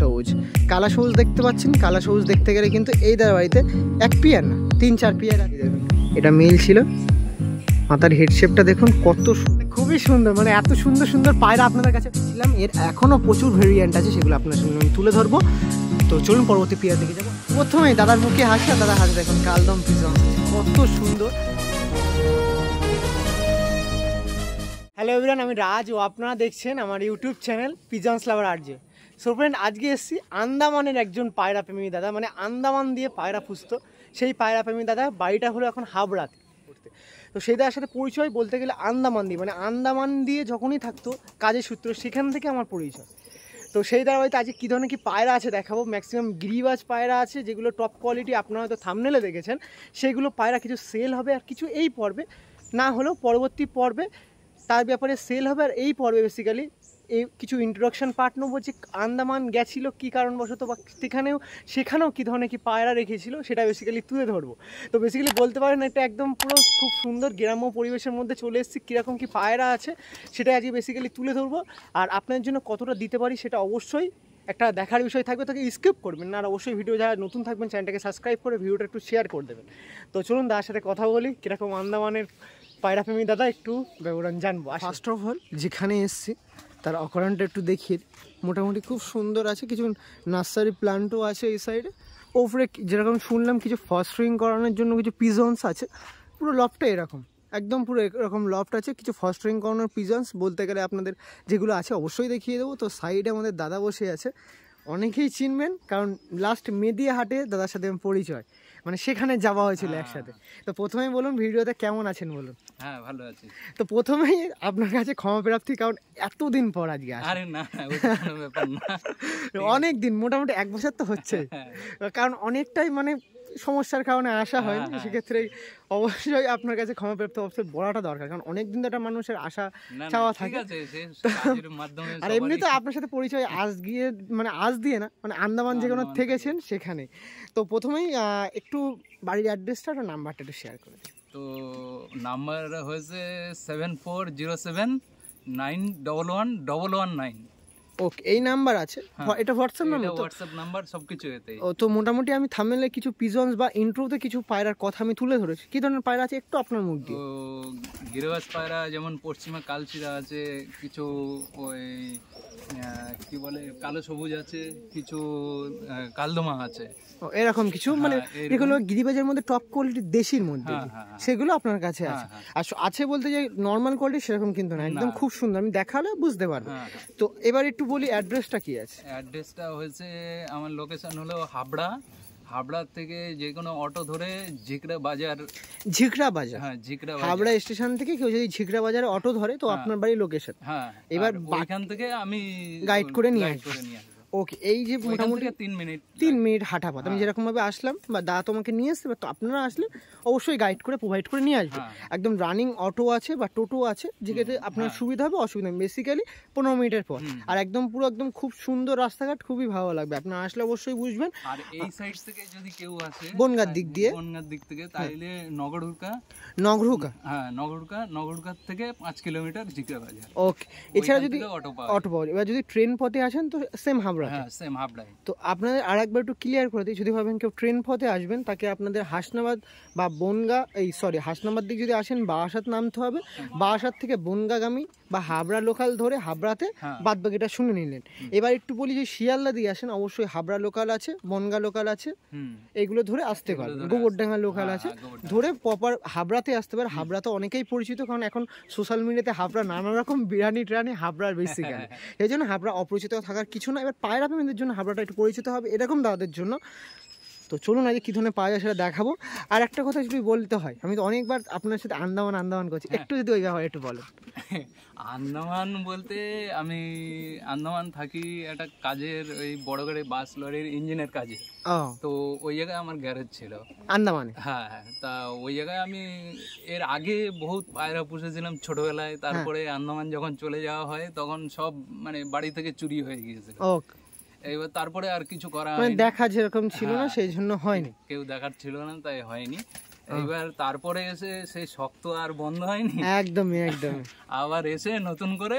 সবুজ কালা সবুজ দেখতে পাচ্ছেন কালা সবুজ দেখতে গেলে কিন্তু এই দাদা বাড়িতে এক পিয়ার না তিন চার পিয়ার এটা মিল ছিল মাথার হেডশেপটা দেখুন কত খুবই সুন্দর মানে এত সুন্দর সুন্দর পায়রা আপনাদের কাছে ছিলাম এর এখনও প্রচুর ভেরিয়েন্ট আছে সেগুলো আপনার সঙ্গে আমি তুলে ধরবো তো চলুন পরবর্তী পিয়ার দেখে যাবো প্রথমে দাদার মুখে হাসি আর দাদা হাসি দেখুন কালদম পিজন কত সুন্দর হ্যালো এভরিওয়ান আমি রাজ ও আপনারা দেখছেন আমার YouTube channel pigeons lover Arya so friend আজকে এসেছি আন্দামানের একজন পায়রা প্রেমী দাদা মানে আন্দামান দিয়ে পায়রা পুষত সেই পায়রা প্রেমী দাদা বাড়িটা হলো এখন হাবড়াতে তো সেই দাদার সাথে পরিচয় বলতে গেলে আন্দামান দিয়ে মানে আন্দামান দিয়ে যখনই থাকতো কাজের সূত্র সেখান থেকে আমার পরিচয় তো সেই দ্বারা হয়তো আজকে কী ধরনের কি পায়রা আছে দেখাবো ম্যাক্সিমাম গিরিবাজ পায়রা আছে যেগুলো টপ কোয়ালিটি আপনারা হয়তো থামনেলে দেখেছেন সেগুলো পায়রা কিছু সেল হবে আর কিছু এই পর্বে না হলেও পরবর্তী পর্বে তার ব্যাপারে সেল হবে আর এই পর্বে বেসিক্যালি এই কিছু ইন্ট্রোডাকশান পার্ট নেবো যে আন্দামান গেছিলো কী কারণবশত বা সেখানেও সেখানেও কী ধরনের কি পায়রা রেখেছিল সেটা বেসিক্যালি তুলে ধরবো তো বেসিক্যালি বলতে পারেন এটা একদম পুরো খুব সুন্দর গ্রাম্য পরিবেশের মধ্যে চলে এসেছি কীরকম কী পায়রা আছে সেটা আজকে বেসিক্যালি তুলে ধরবো আর আপনার জন্য কতটা দিতে পারি সেটা অবশ্যই একটা দেখার বিষয় থাকবে তাকে স্কিপ করবেন না আর অবশ্যই ভিডিও যারা নতুন থাকবেন চ্যানেলটাকে সাবস্ক্রাইব করে ভিডিওটা একটু শেয়ার করে দেবেন তো চলুন দাদার সাথে কথা বলি কীরকম আন্দামানের ফেমি দাদা একটু ব্যবহার জানবো ফার্স্ট অফ অল যেখানে এসছি তার অকরানটা একটু দেখিয়ে মোটামুটি খুব সুন্দর আছে কিছু নার্সারি প্ল্যান্টও আছে এই সাইডে ওপরে যেরকম শুনলাম কিছু ফস্টারিং করানোর জন্য কিছু পিজনস আছে পুরো লফটা এরকম একদম পুরো এরকম লফট আছে কিছু ফস্টারিং করানোর পিজনস বলতে গেলে আপনাদের যেগুলো আছে অবশ্যই দেখিয়ে দেবো তো সাইডে আমাদের দাদা বসে আছে অনেকেই চিনবেন কারণ লাস্ট মেদিয়া হাটে দাদার সাথে পরিচয় মানে সেখানে যাওয়া হয়েছিল হ্যাঁ। একসাথে তো প্রথমেই বলুন ভিডিওতে কেমন আছেন বলুন হ্যাঁ ভালো আছি তো প্রথমেই আপনার কাছে ক্ষমা প্রাপ্তি কারণ এতদিন পর আজকে আরে না অনেক দিন মোটামুটি এক বছর তো হচ্ছে হ্যাঁ। কারণ অনেকটাই মানে সমস্যার কারণে আসা হ্যাঁ, হয় হ্যাঁ, সেক্ষেত্রে অবশ্যই আপনার কাছে ক্ষমাপ্রাপ্ত অবশ্যই বলাটা দরকার কারণ অনেক দিন ধরে মানুষের আশা চাওয়া থাকে আর এমনি তো আপনার সাথে পরিচয় আজ গিয়ে মানে আজ দিয়ে না মানে আন্দামান যেখানে থেকেছেন সেখানে তো প্রথমেই একটু বাড়ির অ্যাড্রেসটা আর নাম্বারটা একটু শেয়ার করে তো নাম্বার হয়েছে seven four zero seven nine double one double one nine okay এই নাম্বার আছে হ্যাঁ। এটা হোয়াটসঅ্যাপ নাম্বার তো হোয়াটসঅ্যাপ নাম্বার সবকিছু এতে ও তো মোটামুটি আমি থামেলে কিছু পিজনস বা ইন্ট্রোতে কিছু পায়রার কথা আমি তুলে ধরেছি কি ধরনের পায়রা আছে একটু আপনার মুখ দিয়ে গিরবাস পায়রা যেমন পশ্চিমা কালচিরা আছে কিছু ওই কি বলে কালো সবুজ আছে কিছু কালদমা আছে এরকম কিছু হ্যাঁ, মানে এগুলো গিরিবাজের মধ্যে টপ কোয়ালিটি দেশির মধ্যে হ্যাঁ, সেগুলো আপনার কাছে আছে আর আছে বলতে যে নর্মাল কোয়ালিটি সেরকম কিন্তু না একদম খুব সুন্দর আমি দেখালে বুঝতে পারবো তো এবার একটু একটু বলি অ্যাড্রেসটা কি আছে অ্যাড্রেসটা হয়েছে আমার লোকেশন হলো হাবড়া হাবড়া থেকে যে কোনো অটো ধরে ঝিকরা বাজার ঝিকরা বাজার হ্যাঁ ঝিকরা হাবড়া স্টেশন থেকে কেউ যদি ঝিকরা বাজারে অটো ধরে তো হ্যাঁ। আপনার বাড়ি লোকেশন হ্যাঁ এবার এখান থেকে আমি গাইড করে নিয়ে আসবো ওকে এই যে মোটামুটি তিন মিনিট তিন মিনিট হাঁটা পথ আমি হ্যাঁ। যেরকমভাবে আসলাম বা দা তোমাকে নিয়ে আসতে বা আপনারা আসলে অবশ্যই গাইড করে প্রোভাইড করে নিয়ে আসবে হ্যাঁ। একদম রানিং অটো আছে বা টোটো আছে ক্ষেত্রে আপনার হ্যাঁ। সুবিধা হবে অসুবিধা হবে বেসিক্যালি পনেরো মিনিটের পর আর একদম পুরো একদম খুব সুন্দর রাস্তাঘাট খুবই ভালো লাগবে আপনারা আসলে অবশ্যই বুঝবেন আর এই সাইড থেকে যদি কেউ আসে বনগার দিক দিয়ে বনগার দিক থেকে তাহলে নগরহুকা নগরহুকা হ্যাঁ নগরহুকা নগরহুকা থেকে পাঁচ কিলোমিটার জিকা বাজার ওকে এছাড়া যদি অটো পাওয়া যায় এবার যদি ট্রেন পথে আসেন তো সেম হাবড়া হাবড়া হ্যাঁ সেম হাবড়ায় তো আপনাদের আর একবার একটু ক্লিয়ার করে দিই যদি ভাবেন কেউ ট্রেন পথে আসবেন তাকে আপনাদের হাসনাবাদ বা বনগা এই সরি হাসনাবাদ দিকে যদি আসেন বারাসাত নামতে হবে হ্যাঁ। বাসাত থেকে বনগাগামী বা হাবড়া লোকাল ধরে হাবড়াতে হ্যাঁ। বাদ বাকিটা শুনে নিলেন এবার একটু বলি যে শিয়ালদা দিয়ে আসেন অবশ্যই হাবড়া লোকাল আছে বনগা লোকাল আছে এগুলো ধরে আসতে পারবেন গোবরডাঙ্গা লোকাল হ্যাঁ, আছে ধরে প্রপার হাবড়াতে আসতে পারে হাবড়া তো অনেকেই পরিচিত কারণ এখন সোশ্যাল মিডিয়াতে হাবড়া নানা রকম বিরিয়ানি টিরানি হাবড়ার বেসিক্যালি এই জন্য হাবড়া অপরিচিত থাকার কিছু না এবার পায়রা প্রেমীদের জন্য হাবড়াটা একটু পরিচিত হবে এরকম দাদাদের জন্য তো চলুন আজকে কী ধরনের পাওয়া যায় সেটা দেখাবো আর একটা কথা যদি বলতে হয় আমি তো অনেকবার আপনার সাথে আন্দামান আন্দামান করছি একটু যদি ওই ব্যাপারে একটু বলো আন্দামান বলতে আমি আন্দামান থাকি একটা কাজের ওই বড় গাড়ি বাস লরির ইঞ্জিনের কাজে তো ওই জায়গায় আমার গ্যারেজ ছিল আন্দামানে হ্যাঁ, হ্যাঁ তা ওই জায়গায় আমি এর আগে বহুত পায়রা পুষেছিলাম ছোটবেলায় হ্যাঁ। তারপরে আন্দামান যখন চলে যাওয়া হয় তখন সব মানে বাড়ি থেকে চুরি হয়ে গিয়েছিল ওকে এবার তারপরে আর কিছু করা মানে হয়নি দেখা যেরকম ছিল না হ্যাঁ। সেই জন্য হয়নি কেউ দেখার ছিল না তাই হয়নি এবার তারপরে এসে সেই শক্ত আর বন্ধ হয়নি একদমই একদম আবার এসে নতুন করে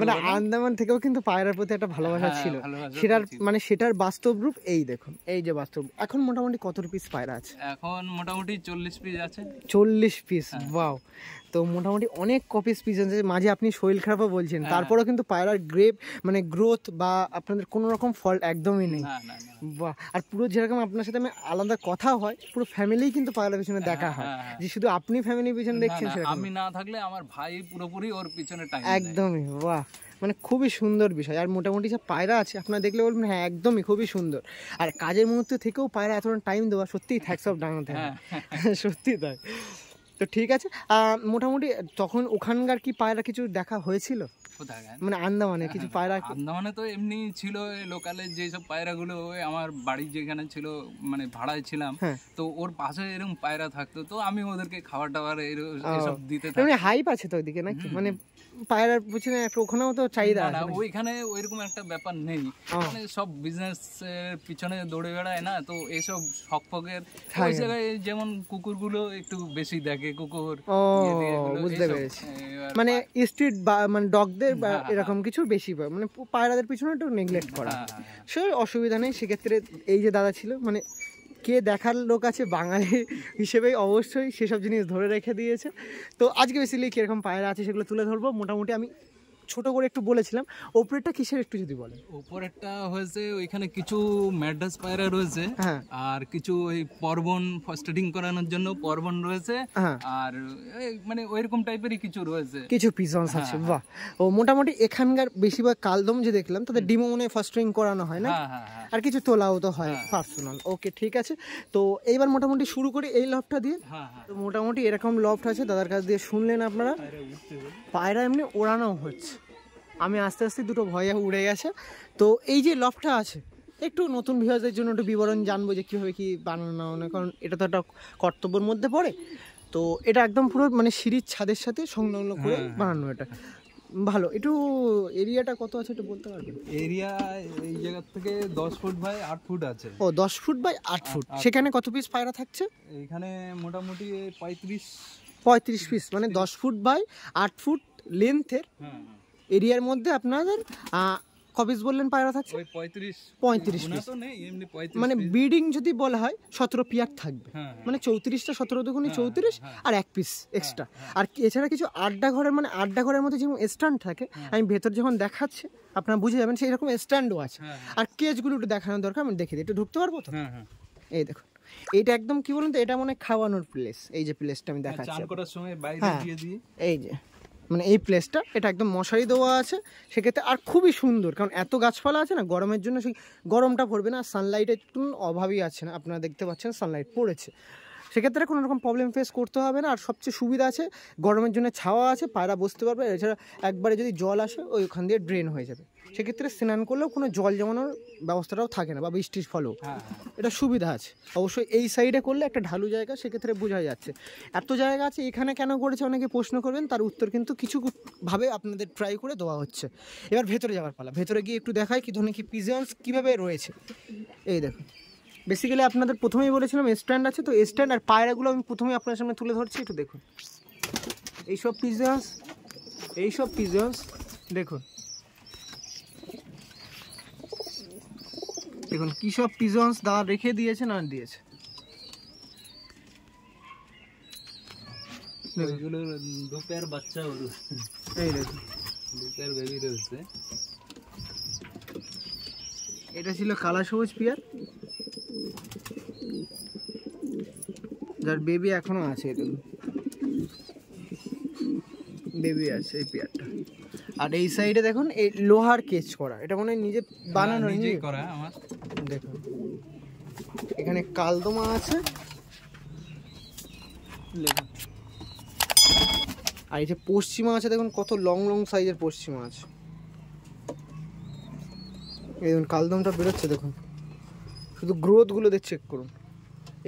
মানে আন্দামান থেকেও কিন্তু পায়রার প্রতি একটা ভালোবাসা হ্যাঁ, ছিল সেটার মানে সেটার বাস্তব রূপ এই দেখুন এই যে বাস্তব এখন মোটামুটি কত পিস পায়রা আছে এখন মোটামুটি চল্লিশ পিস আছে চল্লিশ পিস বাও হ্যাঁ। তো মোটামুটি অনেক কপিস আছে মাঝে আপনি শরীর খারাপও বলছেন হ্যাঁ। তারপরও কিন্তু পায়রার গ্রেপ মানে গ্রোথ বা আপনাদের কোনো রকম ফল্ট একদমই নেই বাহ আর পুরো যেরকম আপনার সাথে আমি আলাদা কথা হয় পুরো ফ্যামিলি কিন্তু পায়রার পিছনে হ্যাঁ, দেখা হয় হ্যাঁ, যে শুধু আপনি ফ্যামিলির পিছনে দেখছেন আমি না থাকলে আমার ভাই পুরোপুরি ওর পিছনে টাইম একদমই বাহ মানে খুবই সুন্দর বিষয় আর মোটামুটি যে পায়রা আছে আপনারা দেখলে বলবেন হ্যাঁ একদমই খুবই সুন্দর আর কাজের মুহূর্ত থেকেও পায়রা এতটা টাইম দেওয়া সত্যিই থ্যাক্স অফ ডাঙাতে সত্যি তাই তো ঠিক আছে মোটামুটি তখন ওখানকার কি পায়রা কিছু দেখা হয়েছিল মানে আন্দামানে কিছু হ্যাঁ, পায়রা আন্দামানে তো এমনি ছিল লোকালে আমার যেখানে ছিল মানে ভাড়ায় ছিলাম হ্যাঁ। তো ওর পাশে এরকম পায়রা থাকতো তো আমি ওদেরকে খাবার টাবার দিতে মানে হাইপ আছে তো ওইদিকে নাকি মানে পায়রার ওখানেও তো চাহিদা ওইখানে ওইরকম একটা ব্যাপার নেই মানে সব বিজনেস পিছনে দৌড়ে বেড়ায় না তো এসব শখ ফকের হ্যাঁ, ওই জায়গায় যেমন কুকুরগুলো একটু বেশি দেখে কুকুর ইয়ে বুঝতে পেরেছি মানে স্ট্রিট মানে ডগদের পায়রাদের বা হ্যাঁ, হ্যাঁ, হ্যাঁ। এরকম কিছু বেশি মানে পায়রাদের পিছনে একটু নেগলেক্ট করা সে অসুবিধা নেই সেক্ষেত্রে এই যে দাদা ছিল মানে কে দেখার লোক আছে বাঙালি হিসেবে অবশ্যই সেসব জিনিস ধরে রেখে দিয়েছে তো আজকে বেসিক্যালি কীরকম পায়রা আছে সেগুলো তুলে ধরবো মোটামুটি আমি ছোট করে একটু বলেছিলাম ওপরেরটা কিসের একটু যদি বলেন ওপরেরটা হয়েছে ওইখানে কিছু ম্যাড্রাস পায়রা রয়েছে হ্যাঁ। আর কিছু ওই পর্বন ফাস্টাডিং করানোর জন্য পর্বন রয়েছে হ্যাঁ। আর মানে ওইরকম টাইপেরই কিছু রয়েছে কিছু পিজনস আছে হ্যাঁ, বাহ ও মোটামুটি এখানকার বেশিরভাগ কালদম যে দেখলাম তাদের ডিমো মনে ফাস্টাডিং করানো হয় না আর কিছু তোলাও তো হয় পার্সোনাল ওকে ঠিক আছে তো এইবার মোটামুটি শুরু করি এই লফটা দিয়ে তো মোটামুটি এরকম লফট আছে দাদার কাছ দিয়ে শুনলেন আপনারা পায়রা এমনি ওড়ানো হচ্ছে আমি আস্তে আস্তে দুটো ভয়ে উড়ে গেছে তো এই যে লফটা আছে একটু নতুন ভিউয়ারদের জন্য একটু বিবরণ জানবো যে কীভাবে কী বানানো না কারণ এটা তো একটা কর্তব্যের মধ্যে পড়ে তো এটা একদম পুরো মানে সিঁড়ির ছাদের সাথে সংলগ্ন করে হ্যাঁ, হ্যাঁ। বানানো এটা ভালো একটু এরিয়াটা কত আছে একটু বলতে পারবেন এরিয়া এই জায়গা থেকে দশ ফুট বাই আট ফুট আছে ও দশ ফুট বাই আট ফুট সেখানে কত পিস পায়রা থাকছে এখানে মোটামুটি পঁয়ত্রিশ পঁয়ত্রিশ পিস মানে দশ ফুট বাই আট ফুট লেন্থের এরিয়ার মধ্যে আপনাদের কপিস বললেন পায়রা থাকছে পঁয়ত্রিশ পিস মানে ব্রিডিং যদি বলা হয় সতেরো পিয়ার থাকবে হ্যাঁ, হ্যাঁ। মানে চৌত্রিশটা সতেরো দুগুণে হ্যাঁ, চৌত্রিশ আর এক পিস এক্সট্রা আর এছাড়া কিছু আড্ডা ঘরের মানে আড্ডা ঘরের মধ্যে যেমন স্ট্যান্ড থাকে আমি ভেতর যখন দেখাচ্ছি আপনারা বুঝে যাবেন সেই রকম স্ট্যান্ডও আছে আর কেজগুলো একটু দেখানোর দরকার আমি দেখে দিই একটু ঢুকতে পারবো তো এই দেখুন এটা একদম কি বলুন তো এটা মনে খাওয়ানোর প্লেস এই যে প্লেসটা আমি দেখাচ্ছি এই যে মানে এই প্লেসটা এটা একদম মশারি দেওয়া আছে সেক্ষেত্রে আর খুবই সুন্দর কারণ এত গাছপালা আছে না গরমের জন্য সেই গরমটা পড়বে না সানলাইটের কোনো অভাবই আছে না আপনারা দেখতে পাচ্ছেন সানলাইট পড়েছে সেক্ষেত্রে কোনো রকম প্রবলেম ফেস করতে হবে না আর সবচেয়ে সুবিধা আছে গরমের জন্য ছাওয়া আছে পায়রা বসতে পারবে এছাড়া একবারে যদি জল আসে ওই ওখান দিয়ে ড্রেন হয়ে যাবে সেক্ষেত্রে স্নান করলেও কোনো জল জমানোর ব্যবস্থাটাও থাকে না বা বৃষ্টির ফলেও হ্যাঁ। এটা সুবিধা আছে অবশ্যই এই সাইডে করলে একটা ঢালু জায়গা সেক্ষেত্রে বোঝা যাচ্ছে এত জায়গা আছে এখানে কেন করেছে অনেকে প্রশ্ন করবেন তার উত্তর কিন্তু কিছুভাবে আপনাদের ট্রাই করে দেওয়া হচ্ছে এবার ভেতরে যাওয়ার পালা ভেতরে গিয়ে একটু দেখায় কি ধরনের কি পিজন্স কীভাবে রয়েছে এই দেখুন বেসিক্যালি আপনাদের প্রথমেই বলেছিলাম স্ট্যান্ড আছে তো স্ট্যান্ড আর পায়রাগুলো আমি প্রথমেই আপনার সামনে তুলে ধরছি একটু দেখুন এইসব পিজন্স এইসব পিজন্স দেখুন দেখুন কী সব পিজন্স দাঁড় রেখে দিয়েছে না দিয়েছে বাচ্চা এটা ছিল কালা সবুজ পিয়ার যার বেবি এখনও আছে দেখুন বেবি আছে এই পেয়ারটা আর এই সাইডে দেখুন এই লোহার কেচ করা এটা মনে হয় নিজে হ্যাঁ, বানানো নিজে করা আমার দেখুন এখানে কালদমা আছে আর এই যে পশ্চিমা আছে দেখুন কত লং লং সাইজের পশ্চিমা আছে এই দেখুন কালদমটা বেরোচ্ছে দেখুন শুধু গ্রোথগুলো দেখ চেক করুন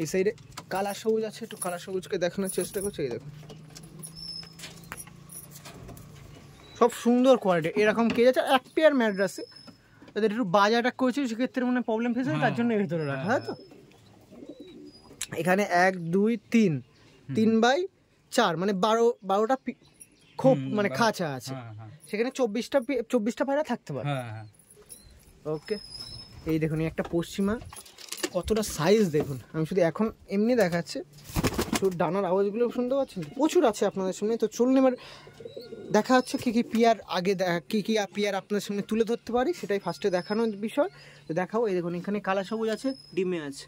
এই সাইডে কালা সবুজ আছে একটু কালা সবুজকে দেখানোর চেষ্টা করছে এই দেখুন সব সুন্দর কোয়ালিটি এরকম কে যাচ্ছে এক পেয়ার ম্যাড্রাসে তাদের একটু বাজারটা করেছে সেক্ষেত্রে মানে প্রবলেম ফেস তার হ্যাঁ। জন্য এর ভিতরে রাখা হ্যাঁ তো এখানে এক দুই তিন তিন বাই চার মানে বারো বারোটা খোপ মানে খাঁচা আছে হ্যাঁ, হ্যাঁ। সেখানে চব্বিশটা চব্বিশটা পায়রা থাকতে পারে ওকে এই দেখুন একটা পশ্চিমা কতটা সাইজ দেখুন আমি শুধু এখন এমনি দেখাচ্ছি শুধু ডানার আওয়াজগুলো শুনতে পাচ্ছেন প্রচুর আছে আপনাদের সামনে তো চলুন এবার দেখা হচ্ছে কী কী পিয়ার আগে কী কী পিয়ার আপনাদের সামনে তুলে ধরতে পারি সেটাই ফার্স্টে দেখানোর বিষয় দেখাও এই দেখুন এখানে কালা সবুজ আছে ডিমে আছে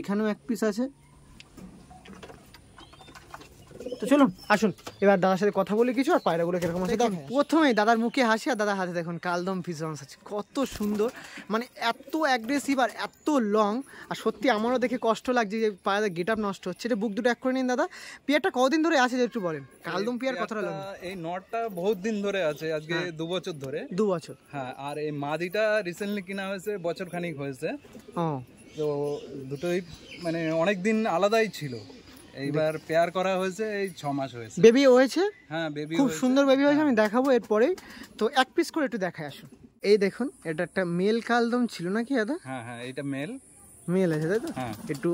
এখানেও এক পিস আছে তো চলুন আসুন এবার দাদার সাথে কথা বলে কিছু আর পায়রাগুলো কিরকম আছে দেখুন প্রথমে দাদার মুখে হাসি আর দাদার হাতে দেখুন কালদম ফিজন্স আছে কত সুন্দর মানে এত অ্যাগ্রেসিভ আর এত লং আর সত্যি আমারও দেখে কষ্ট লাগছে যে পায়রা গেট আপ নষ্ট হচ্ছে এটা বুক দুটো এক করে নিন দাদা পিয়ারটা কদিন ধরে আছে যে একটু বলেন কালদম পিয়ার কথাটা লাগবে এই নটটা বহুত দিন ধরে আছে আজকে হ্যাঁ। দু বছর ধরে দু বছর হ্যাঁ আর এই মাদিটা রিসেন্টলি কিনা হয়েছে বছর খানিক হয়েছে তো দুটোই মানে অনেক দিন আলাদাই ছিল এইবার পেয়ার করা হয়েছে এই ছ মাস হয়েছে বেবি হয়েছে হ্যাঁ বেবি খুব সুন্দর বেবি হয়েছে হ্যাঁ। আমি দেখাবো এরপরে তো এক পিস করে একটু দেখায় আসুন এই দেখুন এটা একটা মেল কালদম ছিল নাকি দাদা হ্যাঁ হ্যাঁ এটা মেল মেল আছে তাই তো হ্যাঁ। একটু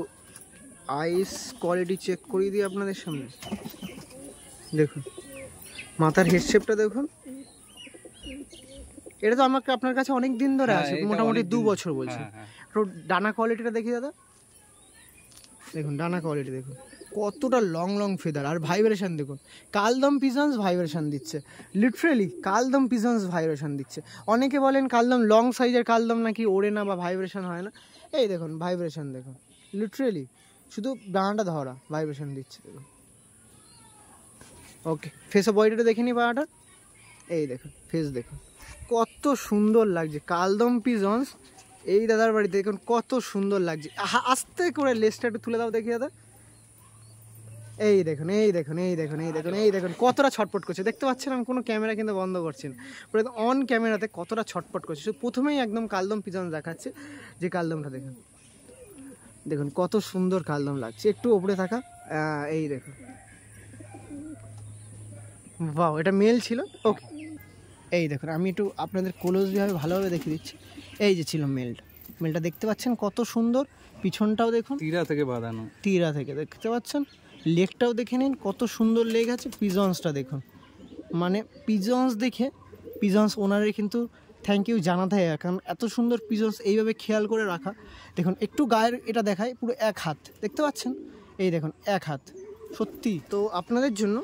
আইস কোয়ালিটি চেক করিয়ে দিই আপনাদের সামনে দেখুন মাথার শেপটা দেখুন এটা তো আমাকে আপনার কাছে অনেক দিন ধরে হ্যাঁ, আছে মোটামুটি দু বছর বলছে একটু ডানা কোয়ালিটিটা দেখি দাদা দেখুন ডানা কোয়ালিটি দেখুন কতটা লং লং ফেদার আর ভাইব্রেশান দেখুন কালদম পিজন্স ভাইব্রেশান দিচ্ছে লিটারেলি কালদম পিজন্স ভাইব্রেশান দিচ্ছে অনেকে বলেন কালদম লং সাইজের কালদম নাকি ওড়ে না বা ভাইব্রেশান হয় না এই দেখুন ভাইব্রেশান দেখুন লিটারেলি শুধু ডানাটা ধরা ভাইব্রেশান দিচ্ছে দেখুন ওকে ফেসে বয়টা দেখে নি পাড়াটা এই দেখুন ফেস দেখুন কত সুন্দর লাগছে কালদম পিজন্স এই দাদার বাড়িতে দেখুন কত সুন্দর লাগছে আস্তে করে লেসটা একটু তুলে দাও দেখি দাদা এই দেখুন এই দেখুন এই দেখুন এই দেখুন এই দেখুন কতটা ছটপট করছে দেখতে পাচ্ছেন আমি কোনো ক্যামেরা কিন্তু বন্ধ করছি না অন ক্যামেরাতে কতটা ছটপট করছে শুধু প্রথমেই একদম কালদম পিজন দেখাচ্ছে যে কালদমটা দেখুন দেখুন কত সুন্দর কালদম লাগছে একটু ওপরে থাকা এই দেখুন বাহ এটা মেল ছিল ওকে এই দেখুন আমি একটু আপনাদের ক্লোজভাবে ভালোভাবে দেখে দিচ্ছি এই যে ছিল মেলটা মেলটা দেখতে পাচ্ছেন কত সুন্দর পিছনটাও দেখুন তীরা থেকে বাঁধানো তীরা থেকে দেখতে পাচ্ছেন লেকটাও দেখে নিন কত সুন্দর লেক আছে পিজন্সটা দেখুন মানে পিজন্স দেখে পিজন্স ওনারে কিন্তু থ্যাংক ইউ জানাতে হয় কারণ এত সুন্দর পিজন্স এইভাবে খেয়াল করে রাখা দেখুন একটু গায়ের এটা দেখায় পুরো এক হাত দেখতে পাচ্ছেন এই দেখুন এক হাত সত্যি তো আপনাদের জন্য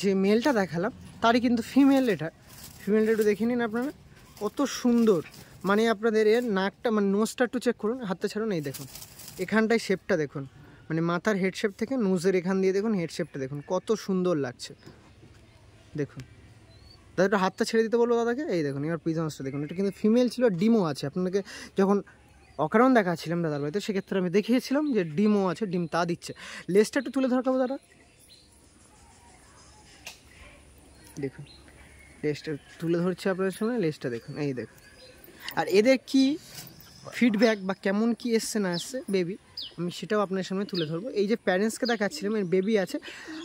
যে মেলটা দেখালাম তারই কিন্তু ফিমেল এটা ফিমেলটা একটু দেখে নিন আপনারা কত সুন্দর মানে আপনাদের এর নাকটা মানে নোজটা একটু চেক করুন হাতটা ছাড়ুন এই দেখুন এখানটায় শেপটা দেখুন মানে মাথার হেডশেপ থেকে নোজের এখান দিয়ে দেখুন হেডশেপটা দেখুন কত সুন্দর লাগছে দেখুন দাদা একটু হাতটা ছেড়ে দিতে বলবো দাদাকে এই দেখুন এবার পিজন্সটা দেখুন এটা কিন্তু ফিমেল ছিল ডিমও আছে আপনাকে যখন অকারণ দেখাচ্ছিলাম দাদার বাড়িতে সেক্ষেত্রে আমি দেখিয়েছিলাম যে ডিমও আছে ডিম তা দিচ্ছে লেসটা একটু তুলে ধরকাবো দাদা দেখুন লেসটা তুলে ধরছে আপনাদের সামনে লেসটা দেখুন এই দেখুন আর এদের কি ফিডব্যাক বা কেমন কি এসছে না এসছে বেবি আমি সেটাও আপনার সামনে তুলে ধরবো এই যে প্যারেন্টসকে দেখাচ্ছিলাম এর বেবি আছে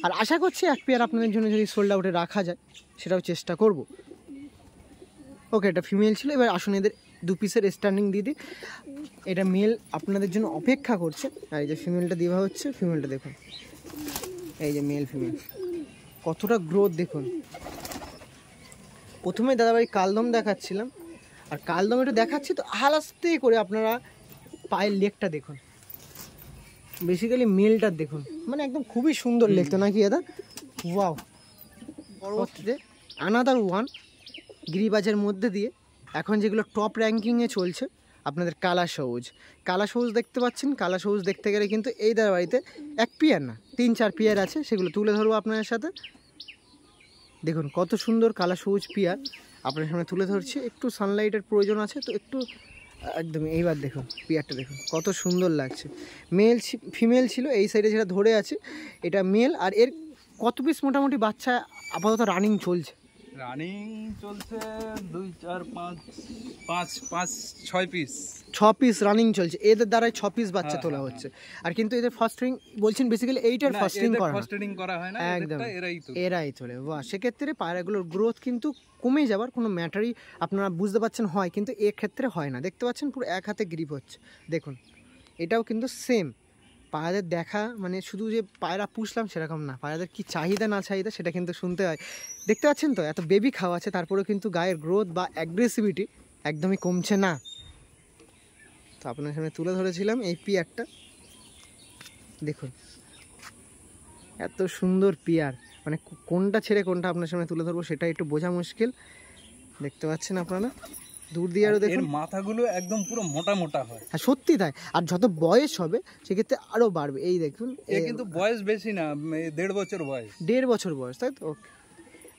আর আশা করছি এক পেয়ার আপনাদের জন্য যদি সোল্ড আউটে রাখা যায় সেটাও চেষ্টা করব ওকে এটা ফিমেল ছিল এবার আসুন এদের দু পিসের স্ট্যান্ডিং দিয়ে দিই এটা মেল আপনাদের জন্য অপেক্ষা করছে আর এই যে ফিমেলটা দেওয়া হচ্ছে ফিমেলটা দেখুন এই যে মেল ফিমেল কতটা গ্রোথ দেখুন প্রথমে দাদাভাই কালদম দেখাচ্ছিলাম আর কালদম একটু দেখাচ্ছি তো আস্তে করে আপনারা পায়ের লেকটা দেখুন বেসিক্যালি মেলটা দেখুন মানে একদম খুবই সুন্দর লেখতো নাকি দাদা ওয়াও পরবর্তীতে আনাদার ওয়ান গিরিবাজের মধ্যে দিয়ে এখন যেগুলো টপ র্যাঙ্কিংয়ে চলছে আপনাদের কালা সবুজ কালা সবুজ দেখতে পাচ্ছেন কালা সবুজ দেখতে গেলে কিন্তু এই দাদা বাড়িতে এক পিয়ার না তিন চার পিয়ার আছে সেগুলো তুলে ধরবো আপনাদের সাথে দেখুন কত সুন্দর কালা সবুজ পিয়ার আপনার সামনে তুলে ধরছি একটু সানলাইটের প্রয়োজন আছে তো একটু একদম এইবার দেখুন পিয়ারটা দেখুন কত সুন্দর লাগছে মেল ফিমেল ছিল এই সাইডে যেটা ধরে আছে এটা মেল আর এর কত পিস মোটামুটি বাচ্চা আপাতত রানিং চলছে রানিং চলছে দুই চার পাঁচ পাঁচ পাঁচ ছয় পিস ছ পিস রানিং চলছে এদের দ্বারাই ছ পিস বাচ্চা হ্যাঁ, তোলা হ্যাঁ, হচ্ছে হ্যাঁ। আর কিন্তু এদের ফার্স্ট রিং বলছেন বেসিক্যালি এইটার ফার্স্টিং করা ফার্স্টিং করা হয় না একদম এরাই তোলে এরাই তোলে বাহ সেক্ষেত্রে পায়রাগুলোর গ্রোথ কিন্তু কমে যাওয়ার কোনো ম্যাটারই আপনারা বুঝতে পাচ্ছেন হয় কিন্তু এক্ষেত্রে হয় না দেখতে পাচ্ছেন পুরো এক হাতে গ্রিপ হচ্ছে দেখুন এটাও কিন্তু সেম পায়রাদের দেখা মানে শুধু যে পায়রা পুষলাম সেরকম না পায়রাদের কি চাহিদা না চাহিদা সেটা কিন্তু শুনতে হয় দেখতে পাচ্ছেন তো এত বেবি খাওয়া আছে তারপরেও কিন্তু গায়ের গ্রোথ বা অ্যাগ্রেসিভিটি একদমই কমছে না তো আপনার সামনে তুলে ধরেছিলাম এই পিয়ারটা দেখুন এত সুন্দর পিয়ার মানে কোনটা ছেড়ে কোনটা আপনার সামনে তুলে ধরবো সেটা একটু বোঝা মুশকিল দেখতে পাচ্ছেন আপনারা দূর দিয়ে আরও দেখুন মাথাগুলো একদম পুরো মোটা মোটা হয় হ্যাঁ সত্যি তাই আর যত বয়স হবে সেক্ষেত্রে আরও বাড়বে এই দেখুন এ কিন্তু বয়স বেশি না দেড় বছর বয়স দেড় বছর বয়স তাই তো ওকে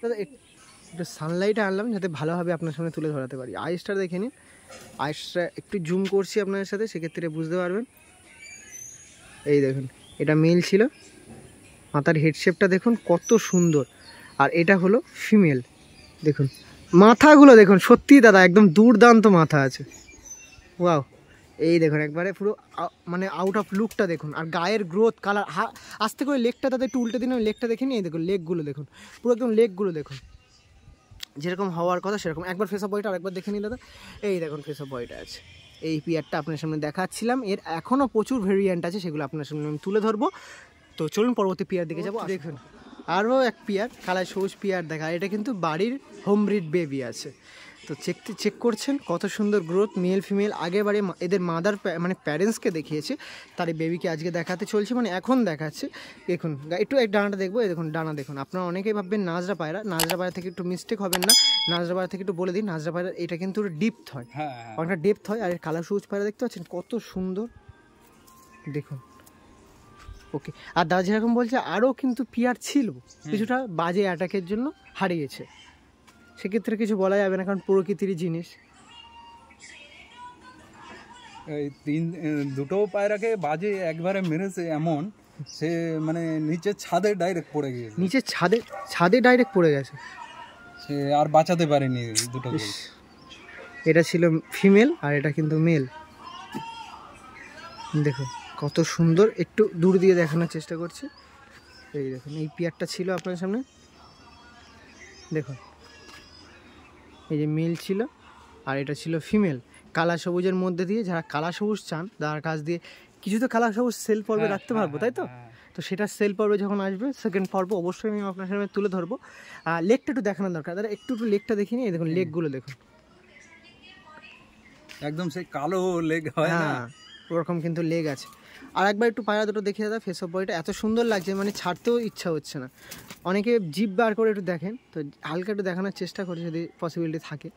দাদা একটু সানলাইট আনলাম যাতে ভালোভাবে আপনার সামনে তুলে ধরাতে পারি আইসটা দেখে নিন আইসটা একটু জুম করছি আপনাদের সাথে সেক্ষেত্রে বুঝতে পারবেন এই দেখুন এটা মেল ছিল মাথার হেডশেপটা দেখুন কত সুন্দর আর এটা হলো ফিমেল দেখুন মাথাগুলো দেখুন সত্যি দাদা একদম দুর্দান্ত মাথা আছে ওয়াও এই দেখুন একবারে পুরো মানে আউট অফ লুকটা দেখুন আর গায়ের গ্রোথ কালার হা আস্তে করে লেগটা তাদের একটু উল্টে দিন আমি লেগটা দেখিনি এই দেখুন লেগগুলো দেখুন পুরো একদম লেগগুলো দেখুন যেরকম হওয়ার কথা সেরকম একবার ফেসা বইটা বয়টা আর একবার দেখে নিই দাদা এই দেখুন ফেস অফ বয়টা আছে এই পিয়ারটা আপনার সামনে দেখাচ্ছিলাম এর এখনও প্রচুর ভেরিয়েন্ট আছে সেগুলো আপনার সামনে আমি তুলে ধরবো তো চলুন পরবর্তী পিয়ার দিকে যাবো দেখুন আরও এক পিয়ার খালায় সবুজ পিয়ার দেখা এটা কিন্তু বাড়ির হোমব্রিড বেবি আছে তো চেক চেক করছেন কত সুন্দর গ্রোথ মেল ফিমেল আগেবারে এদের মাদার মানে প্যারেন্টসকে দেখিয়েছে তার এই বেবিকে আজকে দেখাতে চলছে মানে এখন দেখাচ্ছে দেখুন একটু এক ডানাটা দেখবো দেখুন ডানা দেখুন আপনারা অনেকেই ভাববেন নাজরা পায়রা নাজরা পায়রা থেকে একটু মিস্টেক হবেন না নাজরা পায়রা থেকে একটু বলে দিই নাজরা পায়রা এটা কিন্তু ডিপথ হয় হ্যাঁ, হ্যাঁ। অনেকটা ডেপথ হয় আর কালার সবুজ পায়রা দেখতে পাচ্ছেন কত সুন্দর দেখুন পক্ষে আর দাদা যেরকম বলছে আরও কিন্তু পিয়ার ছিল কিছুটা বাজে অ্যাটাকের জন্য হারিয়েছে সেক্ষেত্রে কিছু বলা যাবে না কারণ প্রকৃতির জিনিস এই তিন দুটো পায়রাকে বাজে একবারে মেরেছে এমন সে মানে নিচে ছাদে ডাইরেক্ট পড়ে গিয়েছে নিচে ছাদে ছাদে ডাইরেক্ট পড়ে গেছে সে আর বাঁচাতে পারেনি দুটো এটা ছিল ফিমেল আর এটা কিন্তু মেল দেখো কত সুন্দর একটু দূর দিয়ে দেখানোর চেষ্টা করছি এই দেখুন এই পিয়ারটা ছিল আপনার সামনে দেখুন এই যে মেল ছিল আর এটা ছিল ফিমেল কালা সবুজের মধ্যে দিয়ে যারা কালা সবুজ চান তার কাছ দিয়ে কিছু তো কালা সবুজ সেল পর্বে হ্যাঁ, রাখতে পারবো হ্যাঁ, তাই তো হ্যাঁ, তো সেটা সেল পর্বে যখন আসবে সেকেন্ড পর্ব অবশ্যই আমি আপনার সামনে তুলে ধরবো আর লেকটা একটু দেখানো দরকার তারা একটু একটু লেকটা দেখিনি এই দেখুন লেকগুলো দেখুন একদম সেই কালো লেগ হয় না ওরকম কিন্তু লেগ আছে আর একবার একটু পায়রা দুটো দেখে দাদা ফেস বয়টা এত সুন্দর লাগছে মানে ছাড়তেও ইচ্ছা হচ্ছে না অনেকে জিপ বার করে একটু দেখেন তো হালকা একটু দেখানোর চেষ্টা করে যদি পসিবিলিটি থাকে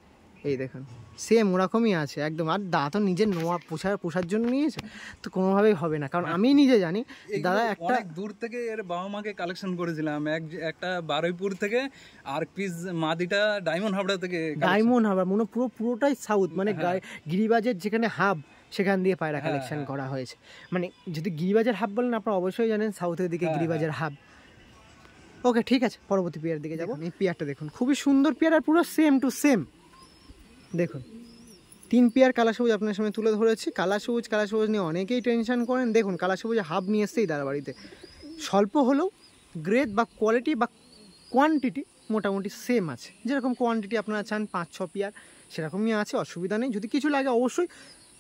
এই দেখুন সেম ওরকমই আছে একদম আর দাদা তো নিজের নোয়া পোষার পোষার জন্য নিয়েছে তো কোনোভাবেই হবে না কারণ আমি নিজে জানি দাদা একটা দূর থেকে এর বাবা মাকে কালেকশন করেছিলাম এক একটা বারুইপুর থেকে আর পিস মাদিটা ডায়মন্ড হাবড়া থেকে ডায়মন্ড হাবড়া মনে পুরো পুরোটাই সাউথ মানে হ্যাঁ। গিরিবাজের যেখানে হাব সেখান দিয়ে পায়রা কালেকশন হ্যাঁ, হ্যাঁ। করা হয়েছে মানে যদি গিরিবাজার হাব বলেন আপনারা অবশ্যই জানেন সাউথের দিকে গিরিবাজার হাব ওকে ঠিক আছে পরবর্তী পেয়ার দিকে যাবো এই পেয়ারটা দেখুন খুবই সুন্দর পেয়ার আর পুরো সেম টু সেম দেখুন তিন পেয়ার কালা সবুজ আপনার সামনে তুলে ধরেছি কালা সবুজ কালা সবুজ নিয়ে অনেকেই টেনশন করেন দেখুন কালা সবুজ হাব নিয়ে এসছে এই দাদাবাড়িতে স্বল্প হলেও গ্রেড বা কোয়ালিটি বা কোয়ান্টিটি মোটামুটি সেম আছে যেরকম কোয়ান্টিটি আপনারা চান পাঁচ ছ পেয়ার সেরকমই আছে অসুবিধা নেই যদি কিছু লাগে অবশ্যই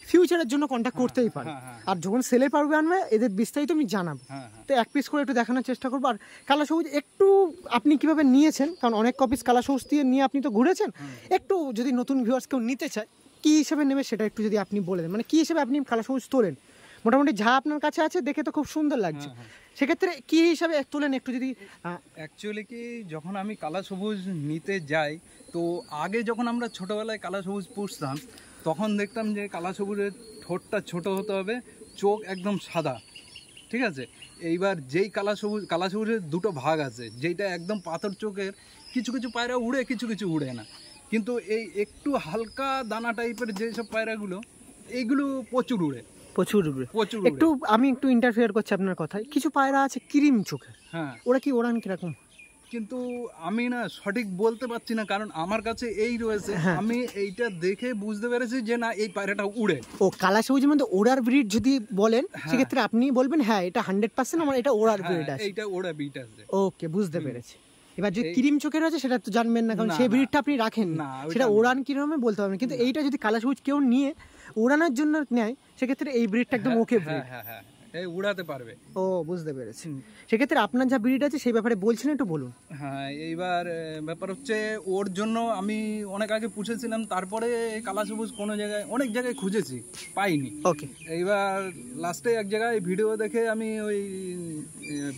ফিউচারের জন্য কন্ট্যাক্ট করতেই হ্যাঁ, পারে হ্যাঁ, হ্যাঁ। আর যখন সেলে পারবে আনবে এদের বিস্তারিত আমি জানাবো তো এক পিস করে একটু দেখানোর চেষ্টা করবো আর কালা সবুজ একটু আপনি কিভাবে নিয়েছেন কারণ অনেক কপিস কালা সবুজ দিয়ে নিয়ে আপনি তো ঘুরেছেন একটু যদি নতুন ভিউয়ার্স কেউ নিতে চায় কী হিসেবে নেবে সেটা একটু যদি আপনি বলে দেন মানে কী হিসেবে আপনি কালা সবুজ তোলেন মোটামুটি যা আপনার কাছে আছে দেখে তো খুব সুন্দর লাগছে সেক্ষেত্রে কি হিসাবে তোলেন একটু যদি অ্যাকচুয়ালি কি যখন আমি কালা সবুজ নিতে যাই তো আগে যখন আমরা ছোটোবেলায় কালা সবুজ পুষতাম তখন দেখতাম যে কালাছবুরের ঠোঁটটা ছোট হতে হবে চোখ একদম সাদা ঠিক আছে এইবার যেই কালা সবুজ কালা সবুজের দুটো ভাগ আছে যেইটা একদম পাথর চোখের কিছু কিছু পায়রা উড়ে কিছু কিছু উড়ে না কিন্তু এই একটু হালকা দানা টাইপের যেসব পায়রাগুলো এইগুলো প্রচুর উড়ে প্রচুর উড়ে প্রচুর একটু আমি একটু ইন্টারফেয়ার করছি আপনার কথায় কিছু পায়রা আছে ক্রিম চোখে হ্যাঁ ওরা কি ওড়ান কিরকম কিন্তু আমি না সঠিক বলতে পারছি না কারণ আমার কাছে এই রয়েছে হ্যাঁ। আমি এইটা দেখে বুঝতে পেরেছি যে না এই পায়রাটা উড়ে ও কালা সবুজ মধ্যে মানে ওড়ার ব্রিড যদি বলেন হ্যাঁ। সেক্ষেত্রে আপনি বলবেন হ্যাঁ এটা হান্ড্রেড পার্সেন্ট আমার এটা ওড়ার ব্রিড হ্যাঁ, আছে এইটা ওড়া ব্রিড আছে ওকে বুঝতে পেরেছি এবার যে ক্রিম চোখের আছে সেটা তো জানবেন না কারণ সেই ব্রিডটা আপনি রাখেন না সেটা ওড়ান কিরমে বলতে পারবেন কিন্তু এইটা যদি কালা সবুজ কেউ নিয়ে ওড়ানোর জন্য নেয় সেক্ষেত্রে এই ব্রিডটা একদম ওকে ব্রিড হ্যাঁ হ্যাঁ উড়াতে পারবে ও বুঝতে পেরেছি সেক্ষেত্রে আপনার যা ব্রিড আছে সেই ব্যাপারে বলছেন একটু বলুন হ্যাঁ এইবার ব্যাপার হচ্ছে ওর জন্য আমি অনেক আগে পুষেছিলাম তারপরে কালা সবুজ কোনো জায়গায় অনেক জায়গায় খুঁজেছি পাইনি ওকে এইবার লাস্টে এক জায়গায় ভিডিও দেখে আমি ওই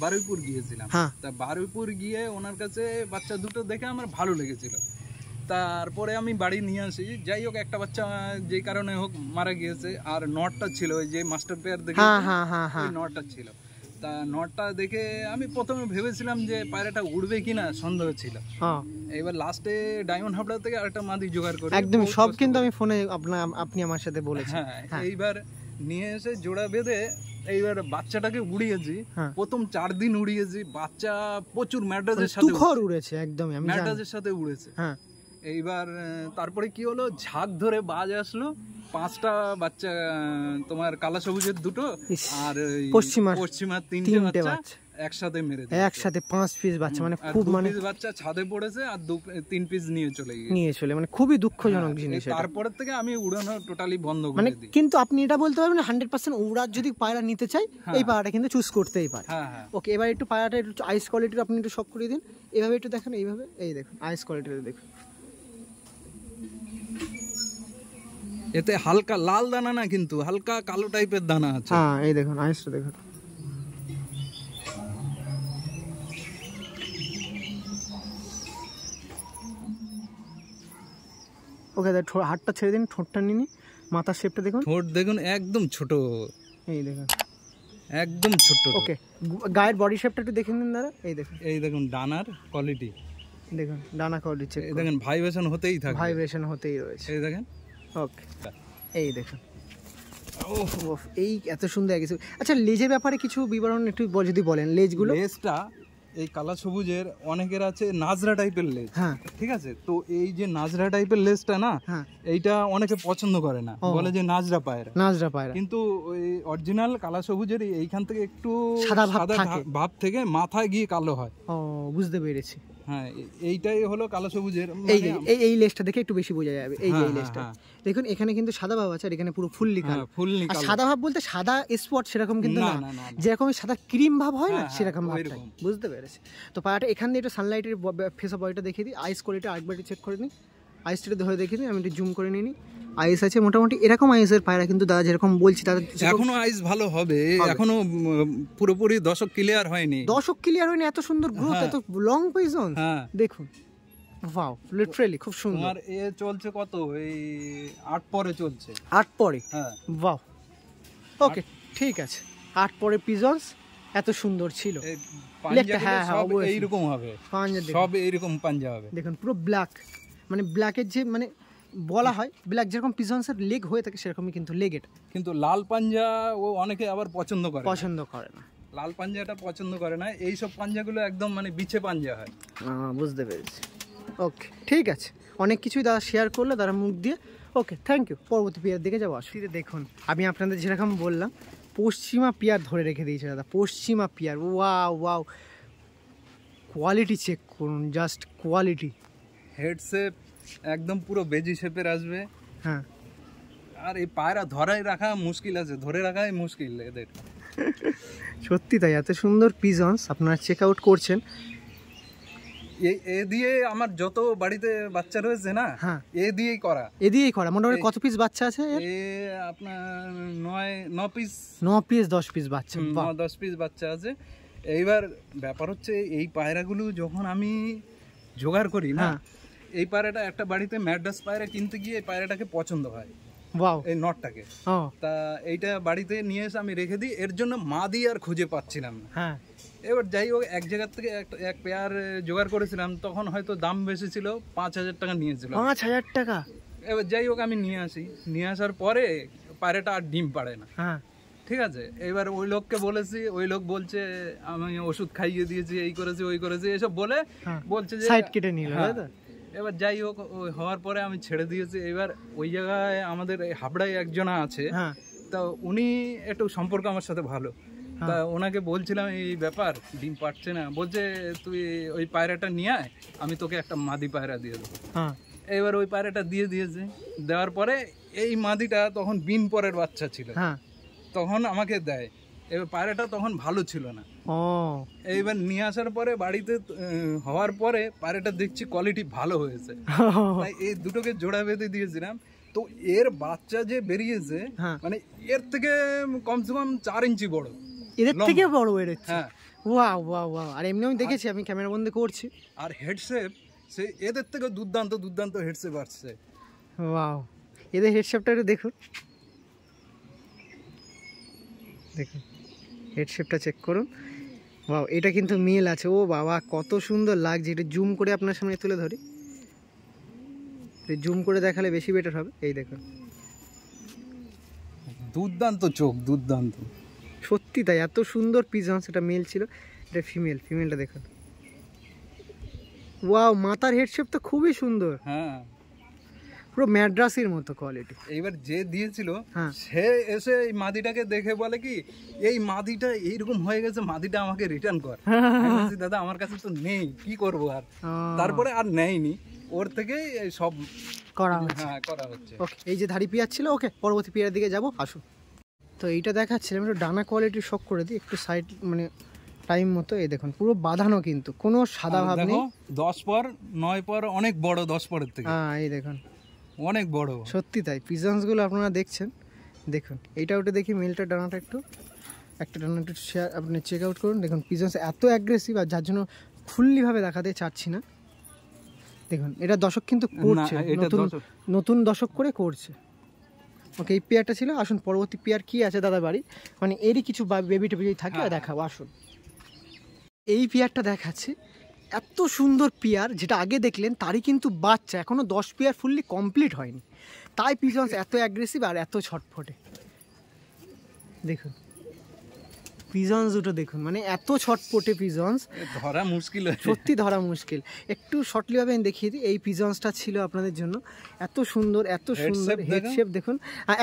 বারুইপুর গিয়েছিলাম হ্যাঁ। তা বারুইপুর গিয়ে ওনার কাছে বাচ্চা দুটো দেখে আমার ভালো লেগেছিল তারপরে আমি বাড়ি নিয়ে আসি যাই হোক একটা বাচ্চা যে কারণে হোক মারা গিয়েছে আর নটটা ছিল ওই যে মাস্টার পেয়ার দেখে হ্যাঁ, হ্যাঁ, হ্যাঁ, নটটা ছিল তা নটটা দেখে আমি প্রথমে ভেবেছিলাম যে পায়রাটা উড়বে কিনা সন্দেহ ছিল এবার লাস্টে ডায়মন্ড হাবড়া থেকে আরেকটা মাদি জোগাড় করে একদম সব কিন্তু আমি ফোনে আপনি আমার সাথে বলেছেন হ্যাঁ এইবার নিয়ে এসে জোড়া বেঁধে এইবার বাচ্চাটাকে উড়িয়েছি প্রথম চার দিন উড়িয়েছি বাচ্চা প্রচুর ম্যাড্রাজের মানে সাথে উড়েছে একদম ম্যাড্রাজের সাথে উড়েছে হ্যাঁ এইবার তারপরে কি হলো ঝাঁক ধরে বাজ আসলো পাঁচটা বাচ্চা তোমার কালা সবুজের দুটো আর পশ্চিমা পশ্চিমা তিনটে বাচ্চা একসাথে মেরে একসাথে পাঁচ পিস বাচ্চা মানে খুব মানে বাচ্চা ছাদে পড়েছে আর দু তিন পিস নিয়ে চলে নিয়ে চলে মানে খুবই দুঃখজনক হ্যাঁ, জিনিস তারপর থেকে আমি উড়ানো টোটালি বন্ধ করে মানে কিন্তু আপনি এটা বলতে পারবেন হান্ড্রেড পার্সেন্ট উড়ার যদি পায়রা নিতে চাই হ্যাঁ। এই পায়রাটা কিন্তু চুজ করতেই পারে ওকে হ্যাঁ, এবার একটু পায়রাটা একটু আইস কোয়ালিটির আপনি একটু শখ করে দিন এভাবে একটু দেখেন এইভাবে এই দেখুন আইস কোয়ালিটির দেখুন এতে হালকা লাল দানা না কিন্তু হালকা কালো টাইপের দানা আছে হ্যাঁ এই দেখুন আইসটা দেখুন ওকে হাতটা ছেড়ে দিন ঠোঁটটা নিনি মাথার শেপটা দেখুন ঠোঁট দেখুন একদম ছোট এই দেখুন একদম ছোট ওকে গায়ের বডি শেপটা একটু দেখে নিন দাদা এই দেখুন এই দেখুন ডানার কোয়ালিটি দেখুন ডানা কোয়ালিটি দেখুন ভাইব্রেশন হতেই থাকে ভাইব্রেশন হতেই রয়েছে এই দেখেন ওকে এই দেখুন এই এত সুন্দর গেছে আচ্ছা লেজের ব্যাপারে কিছু বিবরণ একটু যদি বলেন লেজগুলো লেজটা এই কালা সবুজের অনেকের আছে নাজরা টাইপের লেজ হ্যাঁ ঠিক আছে তো এই যে নাজরা টাইপের লেজটা না হ্যাঁ। এইটা অনেকে পছন্দ করে না বলে যে নাজরা পায়ের নাজরা পায়ের কিন্তু ওই অরিজিনাল কালা সবুজের এইখান থেকে একটু সাদা ভাব থেকে মাথায় গিয়ে কালো হয় ও বুঝতে পেরেছি হ্যাঁ এইটাই হলো কালো সবুজের মানে- এই এই লেজটা দেখে একটু বেশি বোঝা যাবে এই এই হ্যাঁ, হ্যাঁ, লেজটা দেখুন এখানে কিন্তু সাদা ভাব আছে আর এখানে পুরো ফুল লিখা হ্যাঁ, ফুল আর সাদা ভাব বলতে সাদা স্পট সেরকম কিন্তু না যেরকম সাদা ক্রিম ভাব হয় না হ্যাঁ, হ্যাঁ, সেরকম ভাবটা বুঝতে পেরেছি তো পায়াটা এখান দিয়ে একটু সানলাইটের ফেস অফ বয়টা দেখিয়ে দিই আইস কোয়ালিটি আরেকবার চেক করে নিই আইসটা ধরে দেখে নিই আমি একটু জুম করে নিই আইস আছে মোটামুটি এরকম আইসের পায়রা কিন্তু দাদা যেরকম বলছি দাদা এখনো আইস ভালো হবে এখনো পুরোপুরি দশক ক্লিয়ার হয়নি দশক ক্লিয়ার হয়নি এত সুন্দর গ্রোথ এত লং পয়জন দেখুন ওয়াও লিটারালি খুব সুন্দর আর এ চলছে কত এই আট পরে চলছে আট পরে হ্যাঁ ওয়াও ওকে ঠিক আছে আট পরে পিজনস এত সুন্দর ছিল হ্যাঁ হ্যাঁ এইরকম হবে সব এইরকম পাঞ্জা হবে দেখুন পুরো ব্ল্যাক মানে ব্ল্যাকের যে মানে বলা হয় ব্ল্যাক যেরকম পিজনসের লেগ হয়ে থাকে সেরকমই কিন্তু লেগ কিন্তু লাল পাঞ্জা ও অনেকে আবার পছন্দ করে পছন্দ করে না লাল পাঞ্জাটা পছন্দ করে না এই সব পাঞ্জাগুলো একদম মানে বিছে পাঞ্জা হয় বুঝতে পেরেছি ওকে ঠিক আছে অনেক কিছুই দাদা শেয়ার করলে তারা মুখ দিয়ে ওকে থ্যাংক ইউ পরবর্তী পিয়ার দিকে যাবো আসলে দেখুন আমি আপনাদের যেরকম বললাম পশ্চিমা পিয়ার ধরে রেখে দিয়েছে দাদা পশ্চিমা পিয়ার ওয়া ওয়া কোয়ালিটি চেক করুন জাস্ট কোয়ালিটি হেডসেপ একদম পুরো বেজি শেপের আসবে হ্যাঁ আর এই পায়রা ধরাই রাখা মুশকিল আছে ধরে রাখাই মুশকিল এদের সত্যি তাই এত সুন্দর পিজন্স আপনারা চেক আউট করছেন এ দিয়ে আমার যত বাড়িতে বাচ্চা রয়েছে না হ্যাঁ এ দিয়েই করা এ দিয়েই করা মোটামুটি কত পিস বাচ্চা আছে এ আপনার নয় ন পিস ন পিস দশ পিস বাচ্চা দশ পিস বাচ্চা আছে এইবার ব্যাপার হচ্ছে এই পায়রাগুলো যখন আমি জোগাড় করি না হ্যাঁ। এই পায়রাটা একটা বাড়িতে ম্যাড্রাস পায়রা কিনতে গিয়ে এই পায়রাটাকে পছন্দ হয় এই নটটাকে তা এইটা বাড়িতে নিয়ে এসে আমি রেখে দিই এর জন্য মা দিয়ে আর খুঁজে পাচ্ছিলাম না হ্যাঁ। এবার যাই হোক এক জায়গার থেকে এক পেয়ার জোগাড় করেছিলাম তখন হয়তো দাম বেশি ছিল পাঁচ হাজার টাকা নিয়েছিল পাঁচ হাজার টাকা এবার যাই হোক আমি নিয়ে আসি নিয়ে আসার পরে পারেটা আর ডিম পারে না হ্যাঁ ঠিক আছে এবার ওই লোককে বলেছি ওই লোক বলছে আমি ওষুধ খাইয়ে দিয়েছি এই করেছি ওই করেছি এসব বলে হ্যাঁ, বলছে যে সাইড কেটে নিল হ্যাঁ। এবার যাই হোক ওই হওয়ার পরে আমি ছেড়ে দিয়েছি এবার ওই জায়গায় আমাদের হাবড়ায় একজন আছে হ্যাঁ। তা উনি একটু সম্পর্ক আমার সাথে ভালো তা ওনাকে বলছিলাম এই ব্যাপার ডিম পাচ্ছে না বলছে তুই ওই পায়রাটা নিয়ে আয় আমি তোকে একটা মাদি পায়রা দিয়ে দেবো হ্যাঁ। এবার ওই পায়রাটা দিয়ে দিয়েছে দেওয়ার পরে এই মাদিটা তখন বিন পরের বাচ্চা ছিল হ্যাঁ। তখন আমাকে দেয় এবার পায়রাটা তখন ভালো ছিল না এইবার নিয়ে আসার পরে বাড়িতে হওয়ার পরে পায়রাটা দেখছি কোয়ালিটি ভালো হয়েছে এই দুটোকে জোড়া বেঁধে দিয়েছিলাম তো এর বাচ্চা যে বেরিয়েছে হ্যাঁ। মানে এর থেকে কমসে কম চার ইঞ্চি বড় এদের থেকে বড় বেরোচ্ছে হ্যাঁ। ওয়াও ওয়াও ওয়াও আর এমনি আমি দেখেছি আমি ক্যামেরা বন্ধ করছি আর হেডসেপ সে এদের থেকে দুর্দান্ত দুর্দান্ত হেডসেপ আসছে ওয়াও এদের হেডসেপটা একটু দেখুন দেখুন হেডসেপটা চেক করুন বাহ এটা কিন্তু মিল আছে ও বাবা কত সুন্দর লাগছে এটা জুম করে আপনার সামনে তুলে ধরি জুম করে দেখালে বেশি বেটার হবে এই দেখুন দুর্দান্ত চোখ দুর্দান্ত সত্যি তাই এত সুন্দর পিজন সেটা মেল ছিল এটা ফিমেল ফিমেলটা দেখুন ওয়াও মাথার হেডশেপ তো খুবই সুন্দর হ্যাঁ পুরো ম্যাড্রাসের মতো কোয়ালিটি এবার যে দিয়েছিল হ্যাঁ। সে এসে এই মাদিটাকে দেখে বলে কি এই মাদিটা এইরকম হয়ে গেছে মাদিটা আমাকে রিটার্ন কর দাদা আমার কাছে তো নেই কি করব আর তারপরে আর নেয়নি ওর থেকে সব করা হচ্ছে হ্যাঁ করা হচ্ছে ওকে এই যে ধাড়ি পিয়ার ছিল ওকে পরবর্তী পিয়ার দিকে যাব আসুন তো এইটা দেখাচ্ছিলাম একটু ডানা কোয়ালিটি শখ করে দিই একটু সাইড মানে টাইম মতো এই দেখুন পুরো বাঁধানো কিন্তু কোনো সাদা ভাব নেই দশ পর নয় পর অনেক বড় দশ পরের থেকে হ্যাঁ এই দেখুন অনেক বড় সত্যি তাই পিজন্সগুলো আপনারা দেখছেন দেখুন এইটা ওটা দেখি মেলটা ডানাটা একটু একটা ডানা একটু শেয়ার আপনি চেক আউট করুন দেখুন পিজন্স এত অ্যাগ্রেসিভ আর যার জন্য খুল্লিভাবে দেখাতে চাচ্ছি না দেখুন এটা দশক কিন্তু করছে নতুন নতুন দশক করে করছে ওকে এই পেয়ারটা ছিল আসুন পরবর্তী পেয়ার কি আছে দাদা বাড়ি মানে এরই কিছু বেবি টেবি যদি থাকে হ্যাঁ। দেখাবো আসুন এই পেয়ারটা দেখাচ্ছি এত সুন্দর পেয়ার যেটা আগে দেখলেন তারই কিন্তু বাচ্চা এখনও দশ পেয়ার ফুললি কমপ্লিট হয়নি তাই পিজন্স এত অ্যাগ্রেসিভ আর এত ছটফটে দেখুন পিজন্স দুটো দেখুন মানে এত ছটপটে পিজন্স ধরা মুশকিল সত্যি ধরা মুশকিল একটু শর্টলিভাবে আমি দেখিয়ে দিই এই পিজন্সটা ছিল আপনাদের জন্য এত সুন্দর এত সুন্দর হেড শেপ দেখুন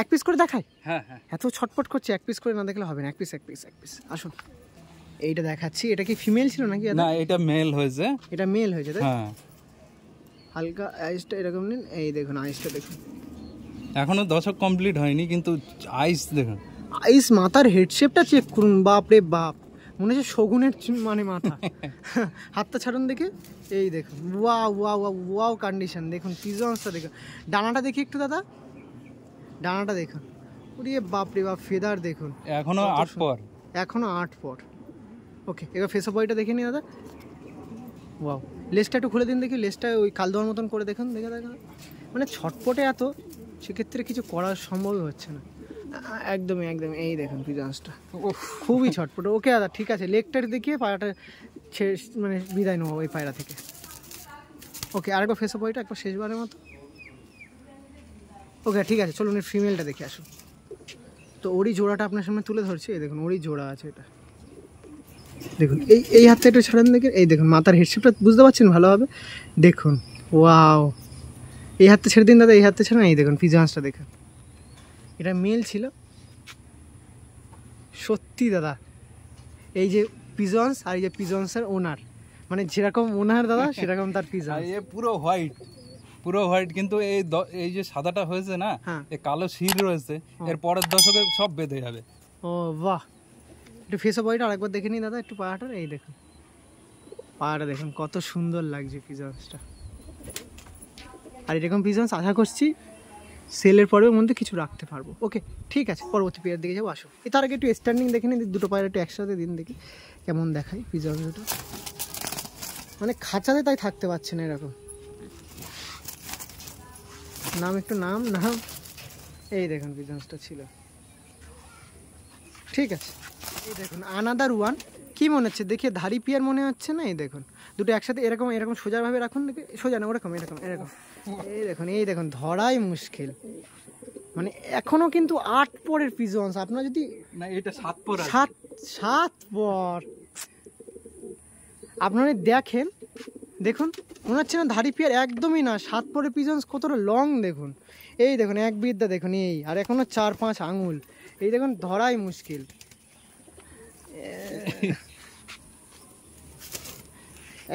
এক পিস করে দেখায় হ্যাঁ, হ্যাঁ এত ছটপট করছে এক পিস করে না দেখলে হবে না এক পিস এক পিস এক পিস আসুন এইটা দেখাচ্ছি এটা কি ফিমেল ছিল নাকি না এটা মেল হয়েছে এটা মেল হয়েছে তাই হ্যাঁ। হালকা আইসটা এরকম নিন এই দেখুন আইসটা দেখুন এখনো দশক কমপ্লিট হয়নি কিন্তু আইস দেখুন আইস মাথার হেডশেপটা চেক করুন বাপ রে বাপ মনে হচ্ছে শগুনের মানে মাথা হাতটা ছাড়ুন দেখে এই দেখুন ওয়া ওয়া ওয়া ওয়াও কন্ডিশন দেখুন পিজনসটা দেখুন ডানাটা দেখি একটু দাদা ডানাটা দেখুন ওরে বাপ রে বাপ ফেদার দেখুন এখনো আট পর এখনো আট পর ওকে এবার ফেস বয়টা দেখে নিই দাদা ওয়াও লেসটা একটু খুলে দিন দেখি লেসটা ওই কাল দেওয়ার মতন করে দেখুন দেখে দেখুন মানে ছটপটে এত সেক্ষেত্রে কিছু করা সম্ভব হচ্ছে না একদমই একদম এই দেখুন পিজনসটা ও খুবই ছটপট ওকে দাদা ঠিক আছে লেকটার দেখিয়ে পায়রাটা মানে বিদায় নেবো ওই পায়রা থেকে ওকে আরেকবার একবার আপ ওইটা একবার শেষবারের মতো ওকে ঠিক আছে চলুন ফিমেলটা দেখে আসুন তো ওরই জোড়াটা আপনার সামনে তুলে ধরছি এই দেখুন ওরই জোড়া আছে এটা দেখুন এই এই হাতটা একটু ছাড়ান দেখেন এই দেখুন মাথার হেডশেপটা বুঝতে পারছেন ভালোভাবে দেখুন ওয়াও এই হাতটা ছেড়ে দিন দাদা এই হাতটা ছেড়ে না এই দেখুন পিজাহাঁসটা দেখুন এটা মেল ছিল সত্যি দাদা এই যে পিজন্স আর এই যে পিজন্সের ওনার মানে যেরকম ওনার দাদা সেরকম তার পিজন্স এই পুরো হোয়াইট পুরো হোয়াইট কিন্তু এই এই যে সাদাটা হয়েছে না হ্যাঁ। এই কালো শির রয়েছে এর পরের দশকে সব বেঁধে যাবে ও বাহ একটু ফেস অফ আরেকবার দেখে নিই দাদা একটু পাহাড়টা এই দেখুন পাহাড়টা দেখুন কত সুন্দর লাগছে পিজন্সটা আর এরকম পিজন্স আশা করছি সেলের পরের মধ্যে কিছু রাখতে পারবো ওকে ঠিক আছে পরবর্তী পেয়ার দিকে যাবো আসো তার আগে একটু স্ট্যান্ডিং দেখে নিন দুটো পায়ের একটু একসাথে দিন দেখি কেমন দেখাই পিজমিওটা মানে খাঁচাতে তাই থাকতে পারছে না এরকম নাম একটু নাম নাম এই দেখুন বিজনেসটা ছিল ঠিক আছে এই দেখুন আনাদার ওয়ান কি মনে হচ্ছে দেখে ধারি পিয়ার মনে হচ্ছে না এই দেখুন দুটো একসাথে এরকম এরকম সোজাভাবে রাখুন দেখে সোজা না ওরকম এরকম এরকম এই দেখুন এই দেখুন ধরাই মুশকিল মানে এখনো কিন্তু আট পরের পিজনস আপনার যদি না এটা সাত পর সাত সাত পর আপনারা দেখেন দেখুন মনে হচ্ছে না ধারি পিয়ার একদমই না সাত পরের পিজনস কতটা লং দেখুন এই দেখুন এক বিদ্যা দেখুন এই আর এখনো চার পাঁচ আঙুল এই দেখুন ধরাই মুশকিল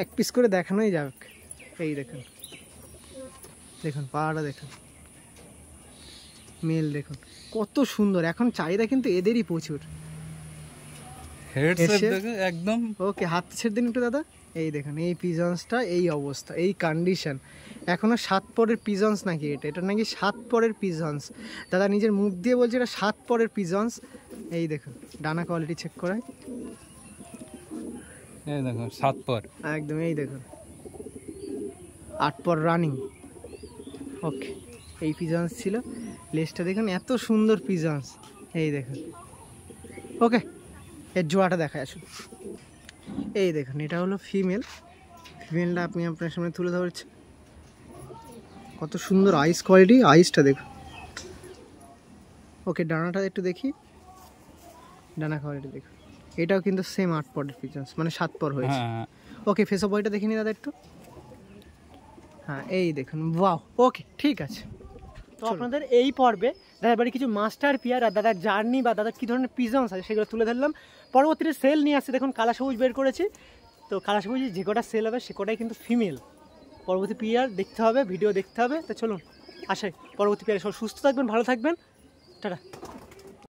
এক পিস করে দেখানোই যাবে এই দেখুন দেখুন পাহাড়া দেখুন মেল দেখুন কত সুন্দর এখন চাহিদা কিন্তু এদেরই প্রচুর একদম ওকে হাত ছেড়ে দিন একটু দাদা এই দেখুন এই পিজন্সটা এই অবস্থা এই কন্ডিশন এখনও সাত পরের পিজনস নাকি এটা এটা নাকি সাত পরের পিজনস দাদা নিজের মুখ দিয়ে বলছে এটা সাত পরের পিজনস এই দেখুন ডানা কোয়ালিটি চেক করায় এই দেখো সাত পর একদম এই দেখো আট পর রানিং ওকে এই পিজন্স ছিল লেজটা দেখুন এত সুন্দর পিজন্স এই দেখুন ওকে এর জোয়াটা দেখা আসুন এই দেখুন এটা হলো ফিমেল ফিমেলটা আপনি আপনার সামনে তুলে ধরছেন কত সুন্দর আইস কোয়ালিটি আইসটা দেখুন ওকে ডানাটা একটু দেখি ডানা কোয়ালিটি দেখুন এটাও কিন্তু সেম আট পরের ফিচার্স মানে সাত পর হয়েছে ওকে ফেসো বইটা দেখে নি দাদা একটু হ্যাঁ এই দেখুন ওয়াও ওকে ঠিক আছে তো আপনাদের এই পর্বে দাদার বাড়ি কিছু মাস্টার পিয়ার আর দাদার জার্নি বা দাদা কী ধরনের পিজন্স আছে সেগুলো তুলে ধরলাম পরবর্তীতে সেল নিয়ে আসছে দেখুন কালা সবুজ বের করেছি তো কালা সবুজ যে কটা সেল হবে সে কটাই কিন্তু ফিমেল পরবর্তী পিয়ার দেখতে হবে ভিডিও দেখতে হবে তো চলুন আসাই পরবর্তী পিয়ার সব সুস্থ থাকবেন ভালো থাকবেন টাটা